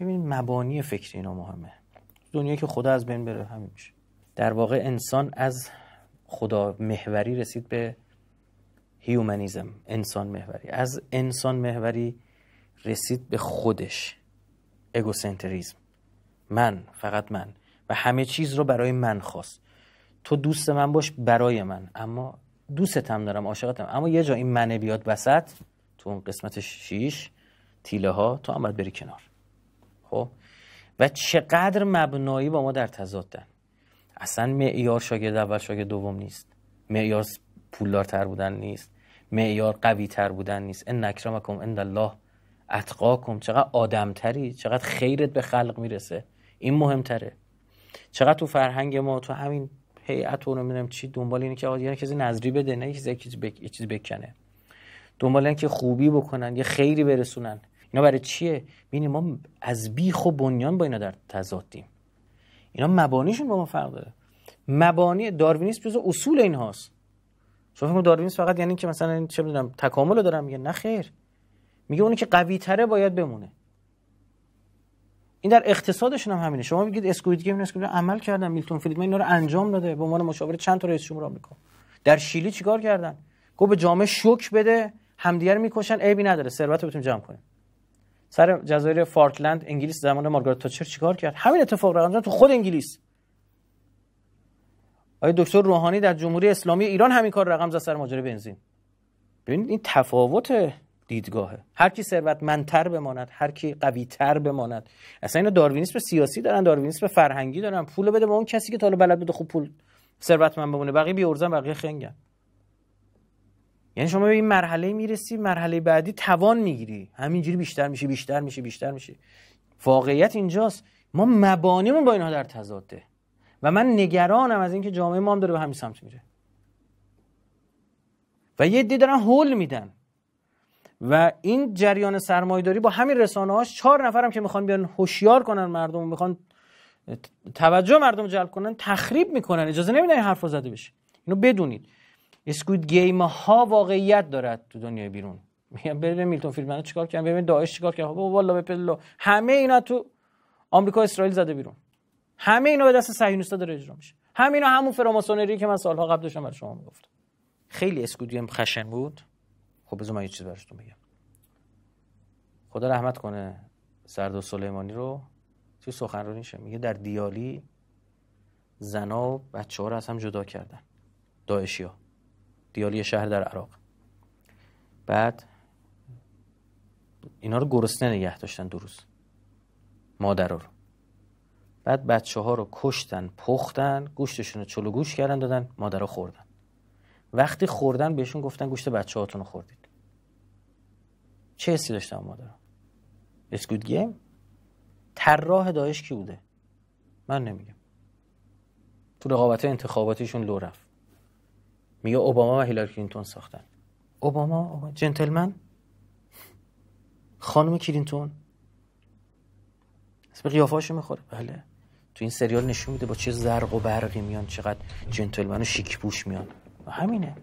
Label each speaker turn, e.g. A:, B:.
A: ببینید مبانی فکری اینا مهمه دنیایی که خدا از بین بره همین در واقع انسان از خدا محوری رسید به هیومنیزم انسان محوری از انسان محوری رسید به خودش اگوسنتریزم من فقط من و همه چیز رو برای من خواست تو دوست من باش برای من اما هم دارم عاشقتم اما یه جا این منه بیاد وسط تو اون قسمت شیش تیله ها تو هم باید بری کنار خب؟ و چقدر مبنایی با ما در تضادن اصلا معیار شاگرد اول شاگرد دوم نیست معیار پولدارتر بودن نیست معیار قوی تر بودن نیست ان اکرمکم عند الله اتقاکم چقدر آدمتری چقدر خیرت به خلق میرسه این مهمتره چقدر تو فرهنگ ما تو همین هیئت و نمیدونم چی دنبال اینه که کسی نظری بده نه یه چیز بکنه دنبال اینه که خوبی بکنن یه خیری برسونن اینا برای چیه ببین ما از بیخ و بنیان با اینا در تضادیم اینا مبانیشون با ما فرق داره مبانی داروینیسم جزء اصول این هاست شما فکر داروینیسم فقط یعنی که مثلا چه می‌دونم تکامل رو دارم میگه نه خیر میگه اونی که قوی تره باید بمونه این در اقتصادشون هم همینه شما میگید اسکوید گیم اسکوید عمل کردن میلتون فریدمن اینا رو انجام داده به عنوان مشاور چند تا رئیس جمهور آمریکا در شیلی چیکار کردن گفت به جامعه شوک بده همدیگر میکشن عیبی نداره ثروت رو جمع کنیم سر جزایر فارکلند انگلیس زمان مارگارت تاچر چیکار کرد همین اتفاق رقم تو خود انگلیس آیا دکتر روحانی در جمهوری اسلامی ایران همین کار رقم زد سر ماجرای بنزین ببینید این تفاوت دیدگاهه هر کی ثروتمندتر بماند هر کی قویتر بماند اصلا اینو داروینیسم سیاسی دارن داروینیسم فرهنگی دارن پول بده به اون کسی که تا حالا بلد بده خوب پول ثروتمند بمونه بقیه بیورزن بقیه خنگن یعنی شما به این مرحله میرسی مرحله بعدی توان میگیری همینجوری بیشتر میشه بیشتر میشه بیشتر میشه واقعیت اینجاست ما مبانیمون با اینها در تضاده و من نگرانم از اینکه جامعه ما هم داره به همین سمت میره و یه دی دارن هول میدن و این جریان سرمایهداری با همین رسانه چهار نفرم که میخوان بیان هوشیار کنن مردم میخوان توجه مردم جلب کنن تخریب میکنن اجازه نمیدن زده بشه اینو بدونید اسکوید گیم ها واقعیت دارد تو دنیای بیرون میگم ببین میلتون فریدمن چیکار کرد ببین داعش چیکار کرد بابا والله به پلو همه اینا تو آمریکا اسرائیل زده بیرون همه اینا به دست صهیونیست‌ها داره اجرا میشه همینا همون فراماسونری که من سالها قبل داشتم برای شما میگفتم خیلی اسکودیم خشن بود خب بذار من یه چیز براتون بگم خدا رحمت کنه سرد سلیمانی رو توی سخنرانیش میگه در دیالی زنا و بچه رو از هم جدا کردن داعشی دیالی شهر در عراق بعد اینا رو گرسنه نگه داشتن دو روز مادر رو بعد بچه ها رو کشتن پختن گوشتشون رو چلو گوش کردن دادن مادرها خوردن وقتی خوردن بهشون گفتن گوشت بچه هاتون رو خوردید چه حسی داشتن مادرها اسکوت گیم طراح داعش کی بوده من نمیگم تو رقابت انتخاباتیشون لو رفت میگه اوباما و هیلاری کلینتون ساختن اوباما جنتلمن خانم کلینتون اسم قیافاشو میخوره بله تو این سریال نشون میده با چه زرق و برقی میان چقدر جنتلمن و شیک پوش میان همینه